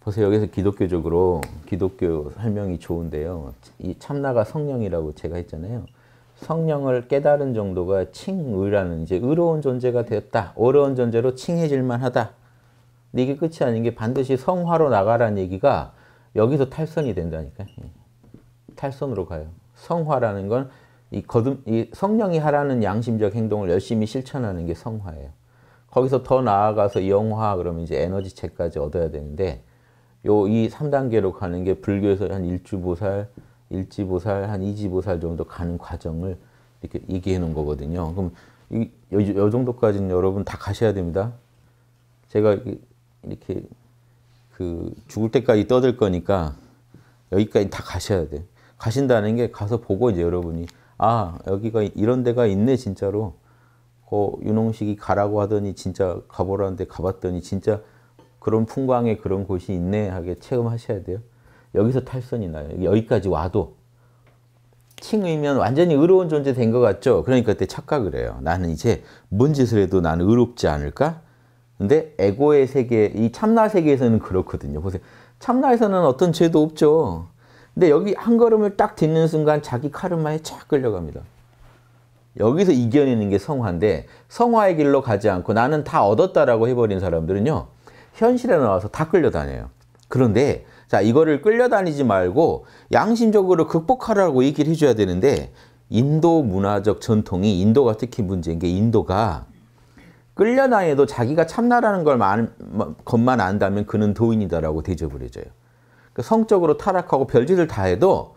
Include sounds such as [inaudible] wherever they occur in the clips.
보세요. 여기서 기독교적으로 기독교 설명이 좋은데요. 이 참나가 성령이라고 제가 했잖아요. 성령을 깨달은 정도가 칭의라는 이제 의로운 존재가 되었다. 어려운 존재로 칭해질만 하다. 근데 이게 끝이 아닌 게 반드시 성화로 나가라는 얘기가 여기서 탈선이 된다니까. 요 예. 탈선으로 가요. 성화라는 건 이 거듭 이 성령이 하라는 양심적 행동을 열심히 실천하는 게 성화예요. 거기서 더 나아가서 영화 그러면 이제 에너지책까지 얻어야 되는데 요이 3단계로 가는 게 불교에서 한 일주보살, 일지보살, 한 이지보살 정도 가는 과정을 이렇게 얘기해 놓은 거거든요. 그럼 이, 요, 요 정도까지는 여러분 다 가셔야 됩니다. 제가 이렇게 그 죽을 때까지 떠들 거니까 여기까지 다 가셔야 돼. 가신다는 게 가서 보고 이제 여러분이 아 여기가 이런 데가 있네 진짜로 어, 윤홍식이 가라고 하더니 진짜 가보라는데 가봤더니 진짜 그런 풍광에 그런 곳이 있네 하게 체험하셔야 돼요. 여기서 탈선이 나요. 여기까지 와도 칭의면 완전히 의로운 존재 된 것 같죠? 그러니까 그때 착각을 해요. 나는 이제 뭔 짓을 해도 나는 의롭지 않을까? 근데 에고의 세계, 이 참나 세계에서는 그렇거든요. 보세요. 참나에서는 어떤 죄도 없죠. 근데 여기 한 걸음을 딱 딛는 순간 자기 카르마에 착 끌려갑니다. 여기서 이겨내는 게 성화인데 성화의 길로 가지 않고 나는 다 얻었다라고 해버린 사람들은요. 현실에 나와서 다 끌려다녀요. 그런데 자 이거를 끌려다니지 말고 양심적으로 극복하라고 얘기를 해줘야 되는데 인도 문화적 전통이 인도가 특히 문제인 게 인도가 끌려다녀도 자기가 참나라는 걸 만, 뭐, 것만 안다면 그는 도인이다라고 대접을 해줘요. 그러니까 성적으로 타락하고 별짓을 다 해도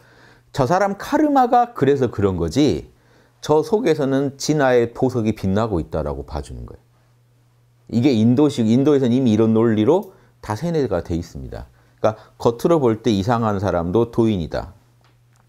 저 사람 카르마가 그래서 그런 거지 저 속에서는 진화의 보석이 빛나고 있다라고 봐주는 거예요. 이게 인도식, 인도에서는 이미 이런 논리로 다 세뇌가 돼 있습니다. 그러니까 겉으로 볼 때 이상한 사람도 도인이다.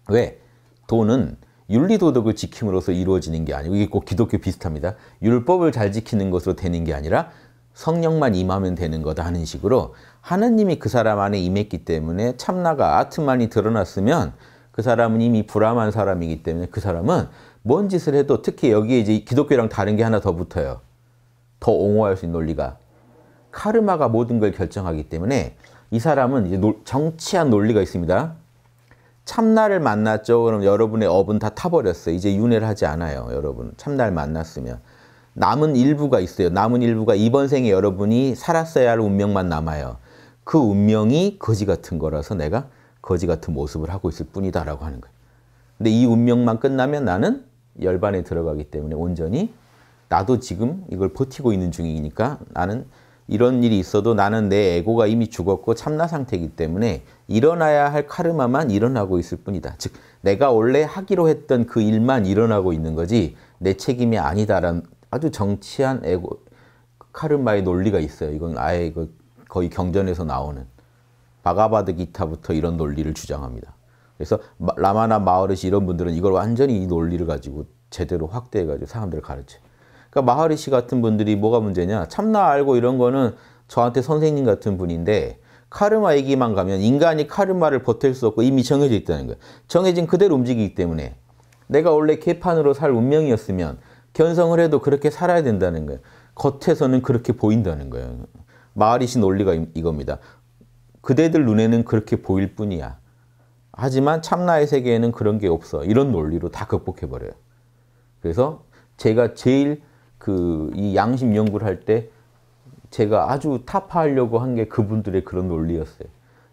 왜? 도는 윤리도덕을 지킴으로써 이루어지는 게 아니고 이게 꼭 기독교 비슷합니다. 율법을 잘 지키는 것으로 되는 게 아니라 성령만 임하면 되는 거다 하는 식으로 하느님이 그 사람 안에 임했기 때문에 참나가 아트만이 드러났으면 그 사람은 이미 불암한 사람이기 때문에 그 사람은 뭔 짓을 해도 특히 여기 이제 기독교랑 다른 게 하나 더 붙어요. 더 옹호할 수 있는 논리가 카르마가 모든 걸 결정하기 때문에 이 사람은 이제 노, 정치한 논리가 있습니다. 참나를 만났죠. 그럼 여러분의 업은 다 타버렸어요. 이제 윤회를 하지 않아요. 여러분 참나를 만났으면 남은 일부가 있어요. 남은 일부가 이번 생에 여러분이 살았어야 할 운명만 남아요. 그 운명이 거지 같은 거라서 내가 거지 같은 모습을 하고 있을 뿐이다라고 하는 거예요. 근데 이 운명만 끝나면 나는 열반에 들어가기 때문에 온전히 나도 지금 이걸 버티고 있는 중이니까 나는 이런 일이 있어도 나는 내 에고가 이미 죽었고 참나 상태이기 때문에 일어나야 할 카르마만 일어나고 있을 뿐이다. 즉 내가 원래 하기로 했던 그 일만 일어나고 있는 거지 내 책임이 아니다라는 아주 정치한 에고 카르마의 논리가 있어요. 이건 아예 그 거의 경전에서 나오는 바가바드 기타부터 이런 논리를 주장합니다. 그래서 라마나 마하르시 이런 분들은 이걸 완전히 이 논리를 가지고 제대로 확대해가지고 사람들을 가르쳐. 그러니까 마하르시 같은 분들이 뭐가 문제냐? 참나 알고 이런 거는 저한테 선생님 같은 분인데 카르마 얘기만 가면 인간이 카르마를 버틸 수 없고 이미 정해져 있다는 거예요. 정해진 그대로 움직이기 때문에 내가 원래 개판으로 살 운명이었으면 견성을 해도 그렇게 살아야 된다는 거예요. 겉에서는 그렇게 보인다는 거예요. 마을이신 논리가 이겁니다. 그대들 눈에는 그렇게 보일 뿐이야. 하지만 참나의 세계에는 그런 게 없어. 이런 논리로 다 극복해버려요. 그래서 제가 제일 그 이 양심 연구를 할 때 제가 아주 타파하려고 한 게 그분들의 그런 논리였어요.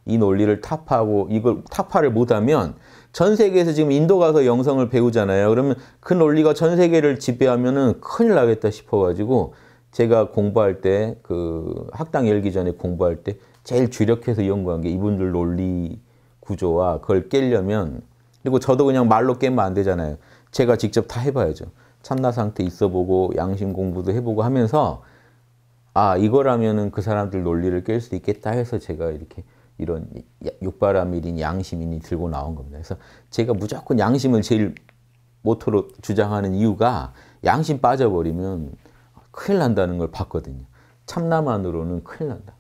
이 논리를 타파하고 이걸 타파를 못하면 전 세계에서 지금 인도 가서 영성을 배우잖아요. 그러면 그 논리가 전 세계를 지배하면 큰일 나겠다 싶어가지고 제가 공부할 때 그 학당 열기 전에 공부할 때 제일 주력해서 연구한 게 이분들 논리 구조와 그걸 깨려면 그리고 저도 그냥 말로 깨면 안 되잖아요. 제가 직접 다 해봐야죠. 참나 상태 있어보고 양심 공부도 해보고 하면서 아 이거라면은 그 사람들 논리를 깰 수 있겠다 해서 제가 이렇게 이런 육바람일인 양심인이 들고 나온 겁니다. 그래서 제가 무조건 양심을 제일 모토로 주장하는 이유가 양심 빠져버리면 큰일 난다는 걸 봤거든요. 참나만으로는 큰일 난다.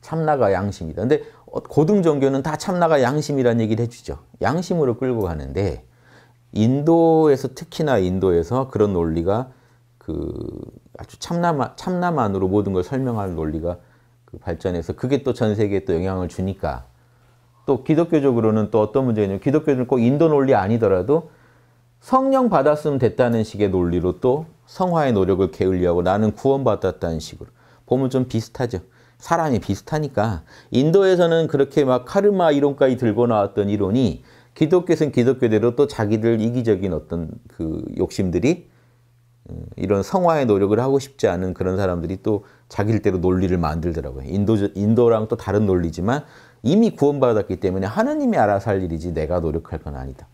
참나가 양심이다. 근데 고등 종교는 다 참나가 양심이라는 얘기를 해주죠. 양심으로 끌고 가는데 인도에서 특히나 인도에서 그런 논리가 그 아주 참나 참나만으로 모든 걸 설명할 논리가 그 발전해서 그게 또 전 세계에 또 영향을 주니까 또 기독교적으로는 또 어떤 문제냐면 기독교는 꼭 인도 논리 아니더라도 성령 받았으면 됐다는 식의 논리로 또 성화의 노력을 게을리하고 나는 구원받았다는 식으로 보면 좀 비슷하죠. 사람이 비슷하니까 인도에서는 그렇게 막 카르마 이론까지 들고 나왔던 이론이 기독교에서는 기독교대로 또 자기들 이기적인 어떤 그 욕심들이 음, 이런 성화의 노력을 하고 싶지 않은 그런 사람들이 또 자기들대로 논리를 만들더라고요. 인도, 인도랑 또 다른 논리지만 이미 구원받았기 때문에 하느님이 알아서 할 일이지 내가 노력할 건 아니다.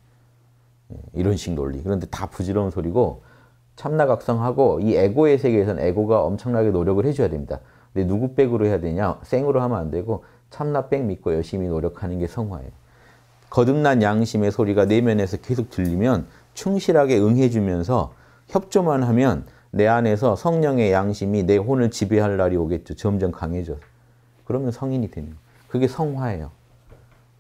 예, 이런 식 논리. 그런데 다부지러 소리고 참나각성하고 이 에고의 세계에서는 에고가 엄청나게 노력을 해줘야 됩니다. 근데 누구 백으로 해야 되냐? 생으로 하면 안 되고 참나 백 믿고 열심히 노력하는 게 성화예요. 거듭난 양심의 소리가 내면에서 계속 들리면 충실하게 응해주면서 협조만 하면 내 안에서 성령의 양심이 내 혼을 지배할 날이 오겠죠. 점점 강해져. 그러면 성인이 되는 거예요. 그게 성화예요.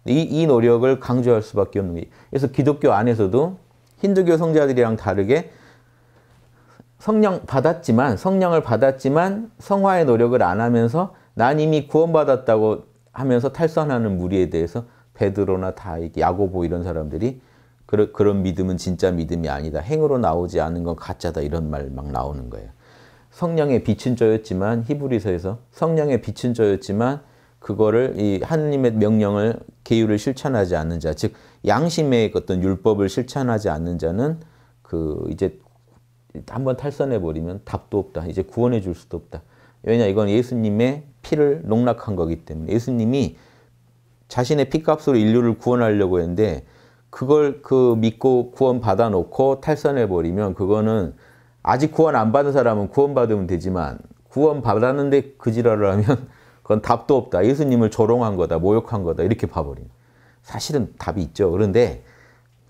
이, 이 노력을 강조할 수밖에 없는 게 그래서 기독교 안에서도 힌두교 성자들이랑 다르게 성령 받았지만 성령을 받았지만 성화의 노력을 안 하면서 난 이미 구원받았다고 하면서 탈선하는 무리에 대해서 베드로나 다 야고보 이런 사람들이 그런 그런 믿음은 진짜 믿음이 아니다. 행으로 나오지 않은 건 가짜다 이런 말 막 나오는 거예요. 성령의 비춘 저였지만 히브리서에서 성령의 비춘 저였지만 그거를 이 하느님의 명령을 계율을 실천하지 않는 자, 즉 양심의 어떤 율법을 실천하지 않는 자는 그 이제 한번 탈선해버리면 답도 없다. 이제 구원해 줄 수도 없다. 왜냐 이건 예수님의 피를 농락한 거기 때문에 예수님이 자신의 피값으로 인류를 구원하려고 했는데 그걸 그 믿고 구원 받아놓고 탈선해버리면 그거는 아직 구원 안 받은 사람은 구원받으면 되지만 구원 받았는데 그 지랄을 하면 [laughs] 그건 답도 없다. 예수님을 조롱한 거다. 모욕한 거다. 이렇게 봐버린. 사실은 답이 있죠. 그런데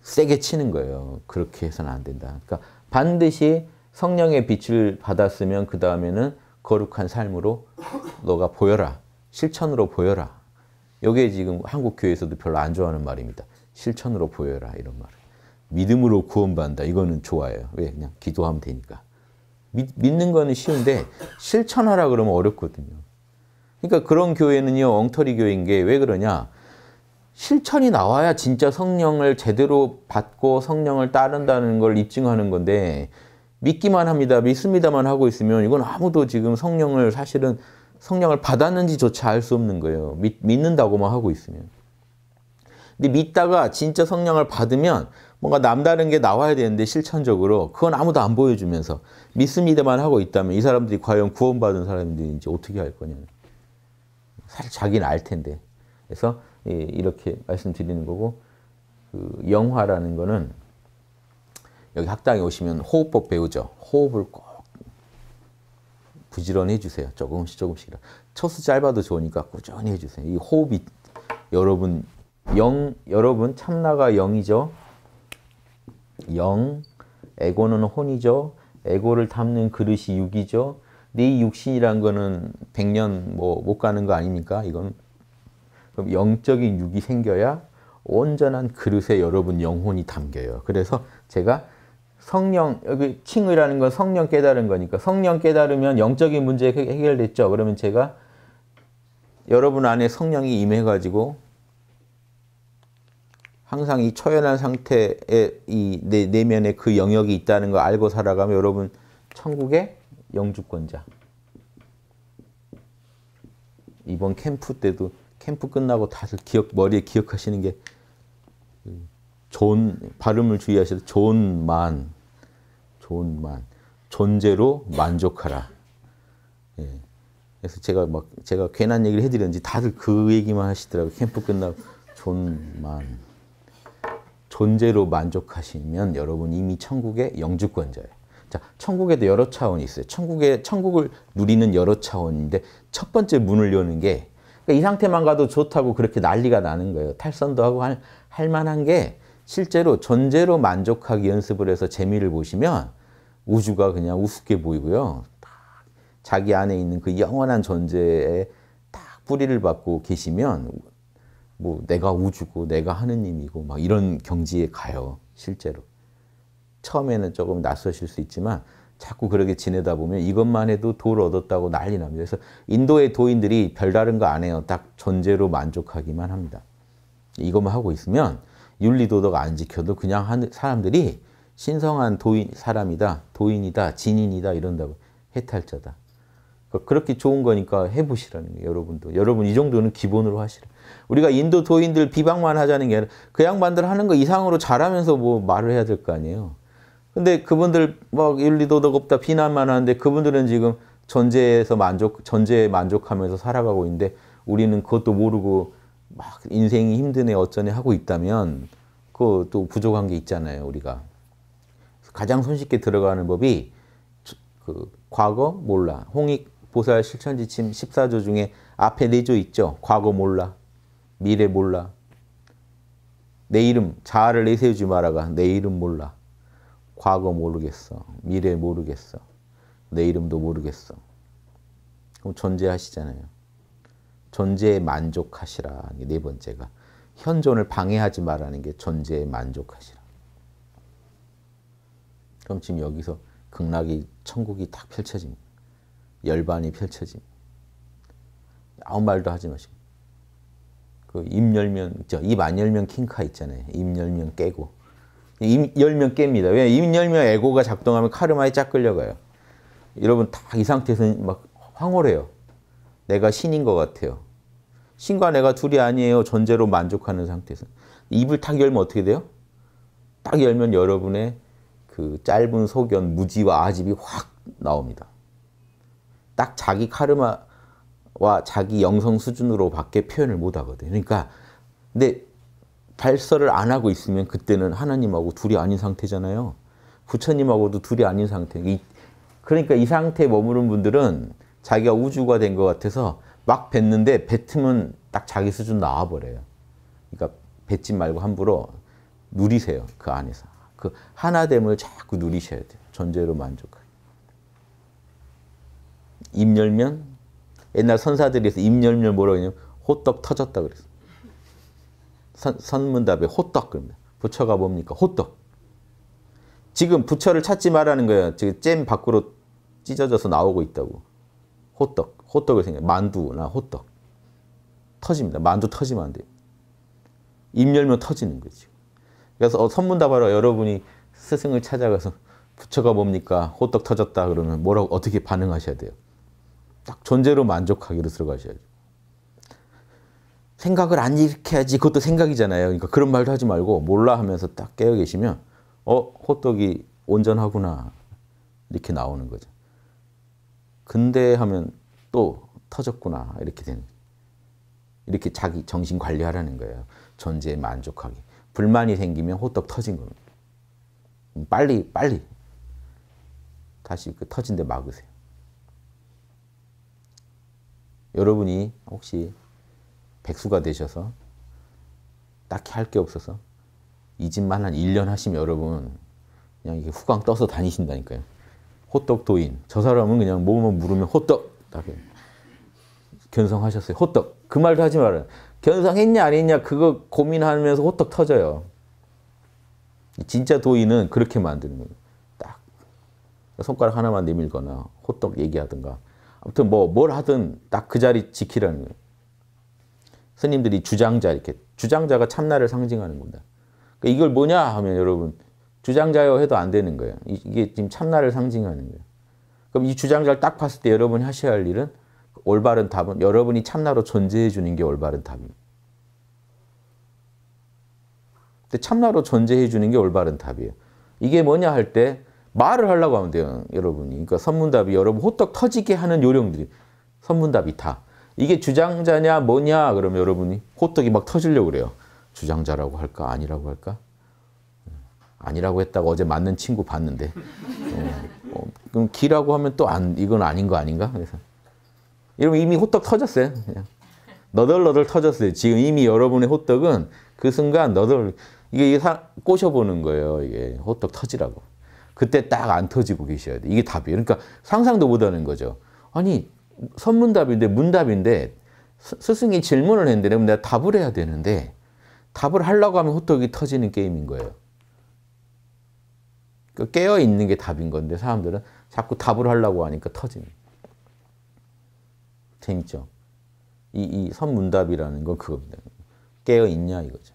세게 치는 거예요. 그렇게 해서는 안 된다. 그러니까 반드시 성령의 빛을 받았으면 그 다음에는 거룩한 삶으로 너가 보여라. 실천으로 보여라. 이게 지금 한국 교회에서도 별로 안 좋아하는 말입니다. 실천으로 보여라 이런 말. 믿음으로 구원받는다. 이거는 좋아요. 왜? 그냥 기도하면 되니까. 믿, 믿는 거는 쉬운데 실천하라 그러면 어렵거든요. 그러니까 그런 교회는요. 엉터리 교회인 게 왜 그러냐? 실천이 나와야 진짜 성령을 제대로 받고 성령을 따른다는 걸 입증하는 건데 믿기만 합니다. 믿습니다만 하고 있으면 이건 아무도 지금 성령을 사실은 성령을 받았는지조차 알 수 없는 거예요. 믿, 믿는다고만 하고 있으면. 근데 믿다가 진짜 성령을 받으면 뭔가 남다른 게 나와야 되는데 실천적으로 그건 아무도 안 보여주면서 믿습니다만 하고 있다면 이 사람들이 과연 구원받은 사람들인지 어떻게 할 거냐. 사실 자기는 알 텐데. 그래서 예, 이렇게 말씀드리는 거고 그 영화라는 거는 여기 학당에 오시면 호흡법 배우죠. 호흡을 꼭 부지런히 해주세요. 조금씩 조금씩. 첫 수 짧아도 좋으니까 꾸준히 해주세요. 이 호흡이 여러분 영 여러분 참나가 영이죠. 영 에고는 혼이죠. 에고를 담는 그릇이 육이죠. 네 육신이란 거는 1년뭐 못 가는 거 아닙니까? 이건 그럼 영적인 육이 생겨야 온전한 그릇에 여러분 영혼이 담겨요. 그래서 제가 성령 여기 칭의라는 건 성령 깨달은 거니까 성령 깨달으면 영적인 문제 해결됐죠. 그러면 제가 여러분 안에 성령이 임해가지고 항상 이 처연한 상태에 이 내면에 그 영역이 있다는 걸 알고 살아가면 여러분 천국의 영주권자. 이번 캠프 때도 캠프 끝나고 다들 기억, 머리에 기억하시는 게 좋은 발음을 주의하셔야 존만, 존만, 존재로 만족하라. 예. 그래서 제가 막, 제가 괜한 얘기를 해드렸는지 다들 그 얘기만 하시더라고 캠프 끝나고 존만. 존재로 만족하시면 여러분 이미 천국의 영주권자예요. 자, 천국에도 여러 차원이 있어요. 천국의, 천국을 누리는 여러 차원인데 첫 번째 문을 여는 게 그러니까 이 상태만 가도 좋다고 그렇게 난리가 나는 거예요. 탈선도 하고 할, 할 만한 게 실제로 전제로 만족하기 연습을 해서 재미를 보시면 우주가 그냥 우습게 보이고요. 딱 자기 안에 있는 그 영원한 존재에 딱 뿌리를 받고 계시면 뭐 내가 우주고 내가 하느님이고 막 이런 경지에 가요. 실제로. 처음에는 조금 낯서실 수 있지만 자꾸 그렇게 지내다 보면 이것만 해도 도를 얻었다고 난리 납니다. 그래서 인도의 도인들이 별다른 거 안 해요. 딱 존재로 만족하기만 합니다. 이것만 하고 있으면 윤리도덕 안 지켜도 그냥 사람들이 신성한 도인, 사람이다, 도인이다, 진인이다 이런다고 해탈자다. 그, 그렇게 좋은 거니까 해보시라는 거예요, 여러분도. 여러분 이 정도는 기본으로 하시라. 우리가 인도 도인들 비방만 하자는 게 아니라 그 양반들 하는 거 이상으로 잘하면서 뭐 말을 해야 될 거 아니에요. 근데 그분들 막 윤리도덕 없다 비난만 하는데 그분들은 지금 전제에서 만족, 전제에 만족하면서 살아가고 있는데 우리는 그것도 모르고 막 인생이 힘드네 어쩌네 하고 있다면 그것도 부족한 게 있잖아요 우리가 가장 손쉽게 들어가는 법이 그 과거 몰라 홍익 보살 실천 지침 14조 중에 앞에 네조 있죠 과거 몰라 미래 몰라 내 이름 자아를 내세우지 말아가 내 이름 몰라 과거 모르겠어. 미래 모르겠어. 내 이름도 모르겠어. 그럼 존재하시잖아요. 존재에 만족하시라. 네 번째가. 현존을 방해하지 말라는 게 존재에 만족하시라. 그럼 지금 여기서 극락이, 천국이 딱펼쳐집 열반이 펼쳐집 아무 말도 하지 마시고. 그입 열면, 입 안 열면 킹카 있잖아요. 입 열면 깨고. 열면 깹니다. 왜? 입 열면 에고가 작동하면 카르마에 쫙 끌려가요. 여러분 다이 상태에서 막 황홀해요. 내가 신인 것 같아요. 신과 내가 둘이 아니에요. 존재로 만족하는 상태에서. 입을 탁 열면 어떻게 돼요? 딱 열면 여러분의 그 짧은 소견, 무지와 아집이 확 나옵니다. 딱 자기 카르마와 자기 영성 수준으로밖에 표현을 못 하거든요. 그러니까 근데 발설을 안 하고 있으면 그때는 하나님하고 둘이 아닌 상태잖아요. 부처님하고도 둘이 아닌 상태. 그러니까 이 상태에 머무른 분들은 자기가 우주가 된 것 같아서 막 뱉는데 뱉으면 딱 자기 수준 나와버려요. 그러니까 뱉지 말고 함부로 누리세요. 그 안에서. 그 하나됨을 자꾸 누리셔야 돼요. 존재로 만족하게. 입 열면 옛날 선사들에서 입 열면 뭐라고 했냐면 호떡 터졌다 그랬어. 선문답에 호떡 그럽니 부처가 뭡니까? 호떡. 지금 부처를 찾지 말라는 거예요. 지금 잼 밖으로 찢어져서 나오고 있다고. 호떡, 호떡을 생각 만두나 호떡. 터집니다. 만두 터지면 안 돼요. 입 열면 터지는 거죠. 그래서 어, 선문답하러 여러분이 스승을 찾아가서 부처가 뭡니까? 호떡 터졌다 그러면 뭐라고 어떻게 반응하셔야 돼요? 딱 존재로 만족하기로 들어가셔야죠. 생각을 안 일으켜야지 그것도 생각이잖아요. 그러니까 그런 말도 하지 말고 몰라 하면서 딱 깨어 계시면 어 호떡이 온전하구나 이렇게 나오는 거죠. 근데 하면 또 터졌구나 이렇게 되는 이렇게 자기 정신 관리하라는 거예요. 존재에 만족하게 불만이 생기면 호떡 터진 겁니다. 음, 빨리 빨리 다시 그 터진 데 막으세요. 여러분이 혹시 백수가 되셔서 딱히 할 게 없어서 이 집만 한 1년 하시면 여러분 그냥 이게 후광 떠서 다니신다니까요. 호떡 도인. 저 사람은 그냥 몸을 물으면 호떡. 답 견성하셨어요. 호떡. 그 말도 하지 말아요. 견성했냐 안 했냐 그거 고민하면서 호떡 터져요. 진짜 도인은 그렇게 만드는 거예요. 딱 손가락 하나만 내밀거나 호떡 얘기하든가 아무튼 뭐 뭘 하든 딱 그 자리 지키라는 거예요. 스님들이 주장자 이렇게 주장자가 참나를 상징하는 겁니다. 그러니까 이걸 뭐냐 하면 여러분 주장자여 해도 안 되는 거예요. 이게 지금 참나를 상징하는 거예요. 그럼 이 주장자를 딱 봤을 때 여러분이 하셔야 할 일은 올바른 답은 여러분이 참나로 존재해 주는 게 올바른 답입니다. 근데 참나로 존재해 주는 게 올바른 답이에요. 이게 뭐냐 할 때 말을 하려고 하면 돼요, 여러분이. 그러니까 선문답이 여러분 호떡 터지게 하는 요령들이 선문답이 다. 이게 주장자냐 뭐냐 그러면 여러분이 호떡이 막 터지려고 그래요. 주장자라고 할까 아니라고 할까? 음, 아니라고 했다가 어제 맞는 친구 봤는데 어, 어, 그럼 기라고 하면 또 안, 이건 아닌 거 아닌가? 그래서 이러면 이미 호떡 터졌어요. 그냥 너덜너덜 터졌어요. 지금 이미 여러분의 호떡은 그 순간 너덜 이게, 이게 사, 꼬셔보는 거예요. 이게 호떡 터지라고. 그때 딱 안 터지고 계셔야 돼. 이게 답이에요. 그러니까 상상도 못하는 거죠. 아니 선문답인데 문답인데 스승이 질문을 했는데 내가 답을 해야 되는데 답을 하려고 하면 호떡이 터지는 게임인 거예요. 그 깨어 있는 게 답인 건데 사람들은 자꾸 답을 하려고 하니까 터지는. 재밌죠? 이, 이 선문답이라는 건 그겁니다. 깨어 있냐 이거죠.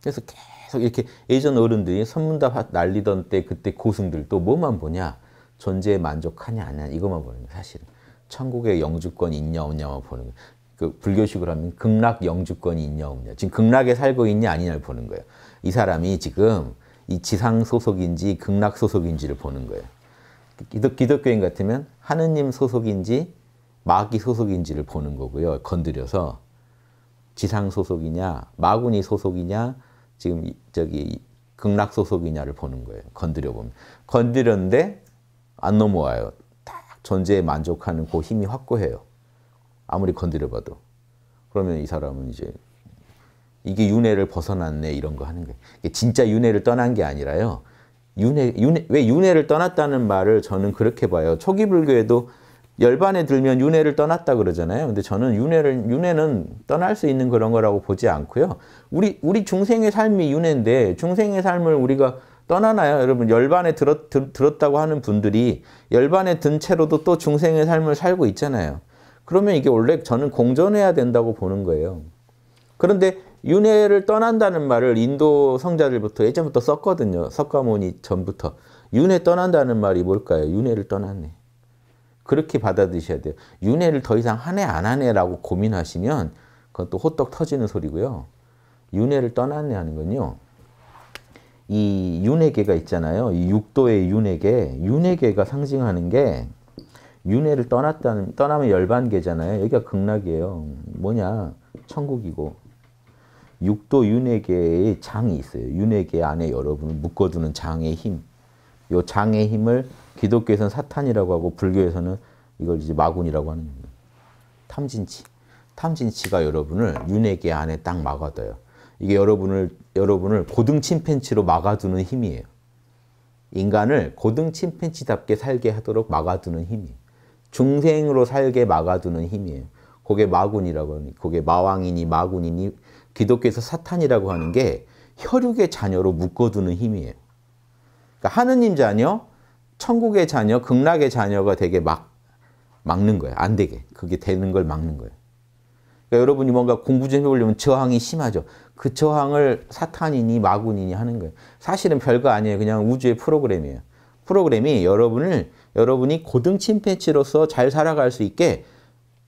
그래서 계속 이렇게 예전 어른들이 선문답 날리던 때 그때 고승들 또 뭐만 보냐 존재에 만족하냐 안 하냐 이것만 보는 거예요. 사실은. 천국의 영주권 있냐 없냐만 보는 거예요. 그 불교식으로 하면 극락 영주권이 있냐 없냐. 지금 극락에 살고 있냐 아니냐를 보는 거예요. 이 사람이 지금 이 지상 소속인지 극락 소속인지를 보는 거예요. 기독, 기독교인 같으면 하느님 소속인지 마귀 소속인지를 보는 거고요. 건드려서 지상 소속이냐, 마군이 소속이냐, 지금 저기 극락 소속이냐를 보는 거예요. 건드려 보면. 건드렸는데 안 넘어와요. 딱 존재에 만족하는 그 힘이 확고해요. 아무리 건드려봐도. 그러면 이 사람은 이제 이게 윤회를 벗어났네 이런 거 하는 거예요. 진짜 윤회를 떠난 게 아니라요. 윤회, 윤회, 왜 윤회를 떠났다는 말을 저는 그렇게 봐요. 초기 불교에도 열반에 들면 윤회를 떠났다 그러잖아요. 근데 저는 윤회를 윤회는 떠날 수 있는 그런 거라고 보지 않고요. 우리 우리 중생의 삶이 윤회인데 중생의 삶을 우리가 떠나나요? 여러분 열반에 들었, 들었다고 하는 분들이 열반에 든 채로도 또 중생의 삶을 살고 있잖아요. 그러면 이게 원래 저는 공존해야 된다고 보는 거예요. 그런데 윤회를 떠난다는 말을 인도 성자들부터 예전부터 썼거든요. 석가모니 전부터. 윤회 떠난다는 말이 뭘까요? 윤회를 떠났네. 그렇게 받아들이셔야 돼요. 윤회를 더 이상 하네 안 하네라고 고민하시면 그건 또 호떡 터지는 소리고요. 윤회를 떠났네 하는 건요. 이 윤회계가 있잖아요. 이 육도의 윤회계. 윤회계가 상징하는 게 윤회를 떠났다는 떠나면 열반계잖아요. 여기가 극락이에요. 뭐냐? 천국이고. 육도 윤회계의 장이 있어요. 윤회계 안에 여러분을 묶어두는 장의 힘. 요 장의 힘을 기독교에서는 사탄이라고 하고 불교에서는 이걸 이제 마군이라고 하는 겁니다. 탐진치. 탐진치가 여러분을 윤회계 안에 딱 막아둬요. 이게 여러분을 여러분을 고등 침팬치로 막아두는 힘이에요. 인간을 고등 침팬치답게 살게 하도록 막아두는 힘이 중생으로 살게 막아두는 힘이에요. 그게 마군이라고 하는, 그게 마왕이니 마군이니 기독교에서 사탄이라고 하는 게 혈육의 자녀로 묶어두는 힘이에요. 그러니까 하느님 자녀, 천국의 자녀, 극락의 자녀가 되게 막, 막는 거예요. 안 되게. 그게 되는 걸 막는 거예요. 그러니까 여러분이 뭔가 공부 좀 해보려면 저항이 심하죠. 그 저항을 사탄이니 마군이니 하는 거예요. 사실은 별거 아니에요. 그냥 우주의 프로그램이에요. 프로그램이 여러분을 여러분이 고등 침팬치로서 잘 살아갈 수 있게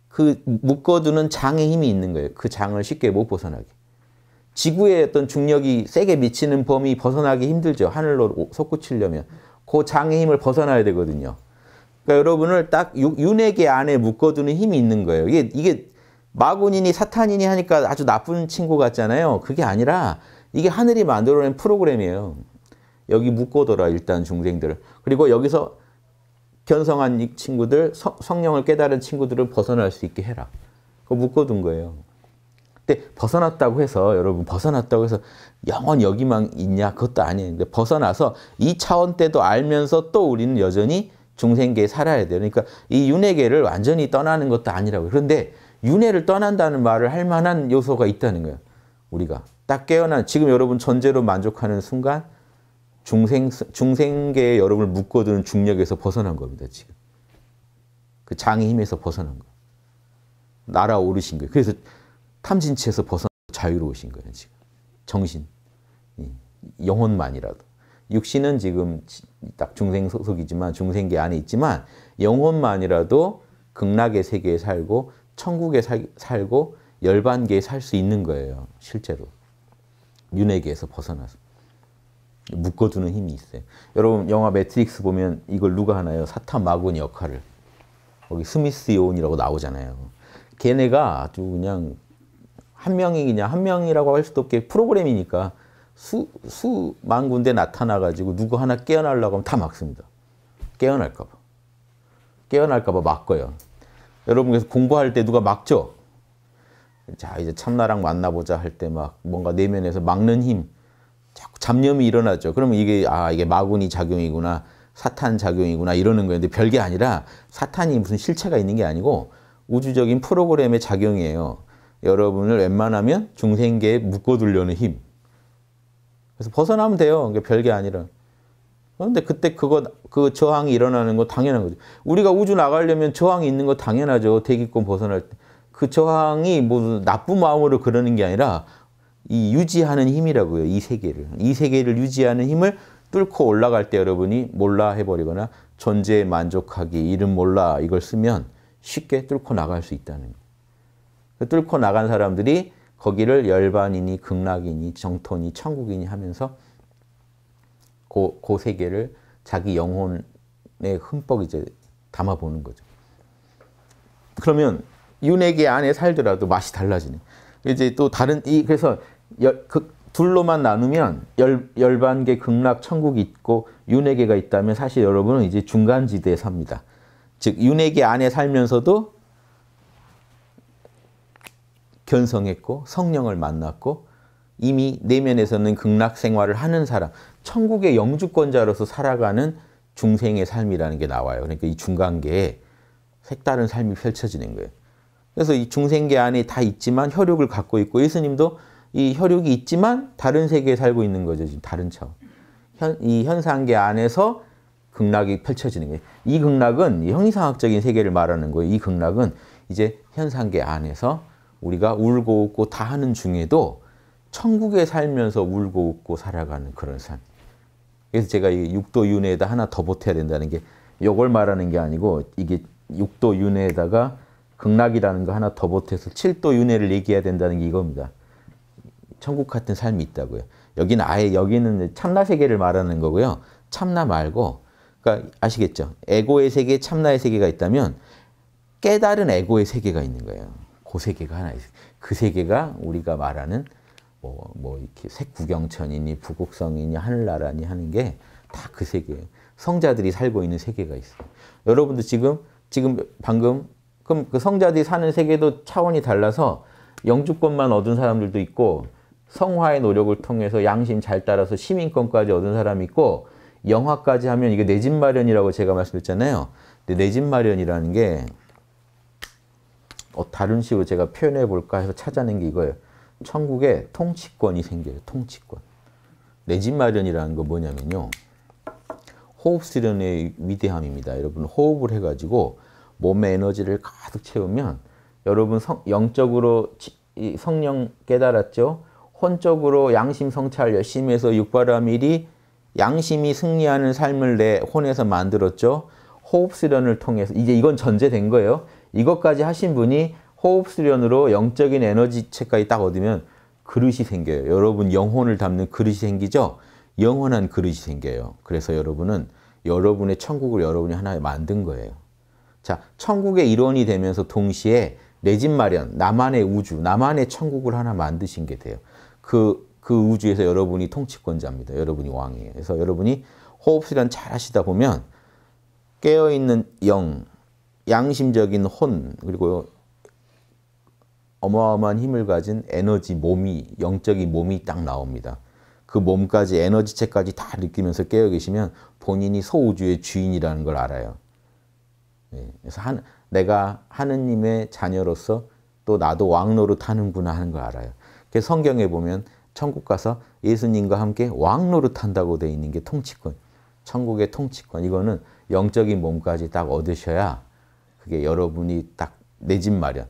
그 묶어두는 장의 힘이 있는 거예요. 그 장을 쉽게 못 벗어나게. 지구의 어떤 중력이 세게 미치는 범위 벗어나기 힘들죠. 하늘로 솟구치려면. 그 장의 힘을 벗어나야 되거든요. 그러니까 여러분을 딱 윤회계 안에 묶어두는 힘이 있는 거예요. 이게, 이게 마군이니 사탄이니 하니까 아주 나쁜 친구 같잖아요. 그게 아니라 이게 하늘이 만들어낸 프로그램이에요. 여기 묶어둬라 일단 중생들 그리고 여기서 견성한 이 친구들, 성령을 깨달은 친구들을 벗어날 수 있게 해라. 그거 묶어둔 거예요. 근데 벗어났다고 해서 여러분 벗어났다고 해서 영원 여기만 있냐 그것도 아니에요. 근데 벗어나서 이 차원 때도 알면서 또 우리는 여전히 중생계에 살아야 돼요. 그러니까 이 윤회계를 완전히 떠나는 것도 아니라고 그런데 윤회를 떠난다는 말을 할 만한 요소가 있다는 거예요. 우리가 딱 깨어난 지금 여러분 전제로 만족하는 순간 중생 중생계에 여러분을 묶어두는 중력에서 벗어난 겁니다. 지금 그 장의 힘에서 벗어난 거, 날아오르신 거예요. 그래서 탐진치에서 벗어 자유로우신 거예요. 지금 정신, 영혼만이라도 육신은 지금 딱 중생 소속이지만 중생계 안에 있지만 영혼만이라도 극락의 세계에 살고 천국에 살, 살고 열반계에 살 수 있는 거예요. 실제로. 윤회계에서 벗어나서. 묶어두는 힘이 있어요. 여러분 영화 매트릭스 보면 이걸 누가 하나요? 사탄 마군 역할을. 거기 스미스 요원이라고 나오잖아요. 걔네가 아주 그냥 한 명이 그냥 한 명이라고 할 수도 없게 프로그램이니까 수, 수만 군데 나타나가지고 누구 하나 깨어나려고 하면 다 막습니다. 깨어날까봐. 깨어날까봐 막고요. 여러분께서 공부할 때 누가 막죠? 자 이제 참나랑 만나보자 할 때 막 뭔가 내면에서 막는 힘 자꾸 잡념이 일어나죠. 그러면 이게 아 이게 마구니 작용이구나 사탄 작용이구나 이러는 거예요. 데 별 게 아니라 사탄이 무슨 실체가 있는 게 아니고 우주적인 프로그램의 작용이에요. 여러분을 웬만하면 중생계에 묶어두려는 힘. 그래서 벗어나면 돼요. 그러니까 별게 아니라. 그런데 어, 그때 그거 그 저항이 일어나는 건 당연한 거죠. 우리가 우주 나가려면 저항이 있는 거 당연하죠. 대기권 벗어날 때. 그 저항이 뭐 나쁜 마음으로 그러는 게 아니라 이 유지하는 힘이라고요. 이 세계를. 이 세계를 유지하는 힘을 뚫고 올라갈 때 여러분이 몰라 해버리거나 존재에 만족하기, 이름 몰라 이걸 쓰면 쉽게 뚫고 나갈 수 있다는 거예요. 그 뚫고 나간 사람들이 거기를 열반이니 극락이니 정토니 천국이니 하면서 그, 그 세계를 자기 영혼의 흠뻑 이제 담아보는 거죠. 그러면 윤회계 안에 살더라도 맛이 달라지네. 이제 또 다른 이 그래서 열, 그 둘로만 나누면 열, 열반계 극락 천국이 있고 윤회계가 있다면 사실 여러분은 이제 중간 지대에 삽니다. 즉 윤회계 안에 살면서도 견성했고 성령을 만났고 이미 내면에서는 극락 생활을 하는 사람, 천국의 영주권자로서 살아가는 중생의 삶이라는 게 나와요. 그러니까 이 중간계에 색다른 삶이 펼쳐지는 거예요. 그래서 이 중생계 안에 다 있지만 혈육을 갖고 있고 예수님도 이 혈육이 있지만 다른 세계에 살고 있는 거죠. 지금 다른 차원. 현, 이 현상계 안에서 극락이 펼쳐지는 거예요. 이 극락은 형이상학적인 세계를 말하는 거예요. 이 극락은 이제 현상계 안에서 우리가 울고 웃고 다 하는 중에도 천국에 살면서 울고 웃고 살아가는 그런 삶. 그래서 제가 이 육도 윤회에다 하나 더 보태야 된다는 게 요걸 말하는 게 아니고 이게 육도 윤회에다가 극락이라는 거 하나 더 보태서 칠도 윤회를 얘기해야 된다는 게 이겁니다. 천국 같은 삶이 있다고요. 여기는 아예 여기는 참나 세계를 말하는 거고요. 참나 말고 그러니까 아시겠죠? 에고의 세계, 참나의 세계가 있다면 깨달은 에고의 세계가 있는 거예요. 그 세계가 하나 있어요. 그 세계가 우리가 말하는 뭐, 뭐 이렇게 색구경천이니 부곡성이니 하늘나라니 하는 게 다 그 세계예요. 성자들이 살고 있는 세계가 있어요. 여러분도 지금 지금 방금 그럼 그 성자들이 사는 세계도 차원이 달라서 영주권만 얻은 사람들도 있고 성화의 노력을 통해서 양심 잘 따라서 시민권까지 얻은 사람이 있고 영화까지 하면 이게 내집 마련이라고 제가 말씀드렸잖아요. 근데 내집 마련이라는 게 어, 다른 식으로 제가 표현해 볼까 해서 찾아낸 게 이거예요. 천국에 통치권이 생겨요. 통치권. 내 집 마련이라는 거 뭐냐면요. 호흡 수련의 위대함입니다. 여러분 호흡을 해가지고 몸의 에너지를 가득 채우면 여러분 성, 영적으로 성령 깨달았죠? 혼적으로 양심 성찰 열심히 해서 육바라밀이 양심이 승리하는 삶을 내 혼에서 만들었죠. 호흡 수련을 통해서 이제 이건 전제된 거예요. 이것까지 하신 분이 호흡 수련으로 영적인 에너지체까지 딱 얻으면 그릇이 생겨요. 여러분 영혼을 담는 그릇이 생기죠? 영원한 그릇이 생겨요. 그래서 여러분은 여러분의 천국을 여러분이 하나 만든 거예요. 자, 천국의 일원이 되면서 동시에 내 집 마련, 나만의 우주, 나만의 천국을 하나 만드신 게 돼요. 그, 그 우주에서 여러분이 통치권자입니다. 여러분이 왕이에요. 그래서 여러분이 호흡수련 잘 하시다 보면 깨어있는 영, 양심적인 혼, 그리고 어마어마한 힘을 가진 에너지 몸이 영적인 몸이 딱 나옵니다. 그 몸까지 에너지체까지 다 느끼면서 깨어 계시면 본인이 소우주의 주인이라는 걸 알아요. 예, 그래서 한, 내가 하느님의 자녀로서 또 나도 왕노릇 하는구나 하는 걸 알아요. 그 성경에 보면 천국 가서 예수님과 함께 왕노릇 한다고 돼 있는 게 통치권. 천국의 통치권. 이거는 영적인 몸까지 딱 얻으셔야 그게 여러분이 딱 내 집 마련.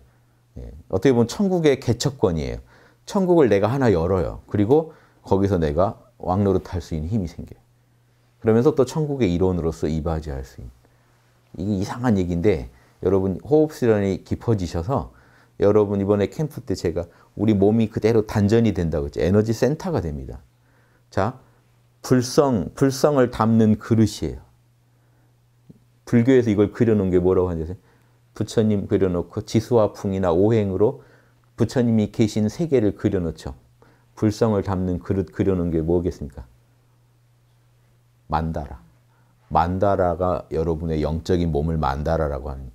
예, 어떻게 보면 천국의 개척권이에요. 천국을 내가 하나 열어요. 그리고 거기서 내가 왕노릇 할수 있는 힘이 생겨요. 그러면서 또 천국의 일원으로서 이바지할 수 있는. 이게 이상한 얘기인데 여러분 호흡수련이 깊어지셔서 여러분 이번에 캠프 때 제가 우리 몸이 그대로 단전이 된다고 했죠. 에너지 센터가 됩니다. 자, 불성, 불성을 담는 그릇이에요. 불교에서 이걸 그려놓은 게 뭐라고 하는지 부처님 그려놓고 지수와 풍이나 오행으로 부처님이 계신 세계를 그려놓죠. 불성을 담는 그릇 그려놓은 게 뭐겠습니까? 만다라. 만다라가 여러분의 영적인 몸을 만다라라고 합니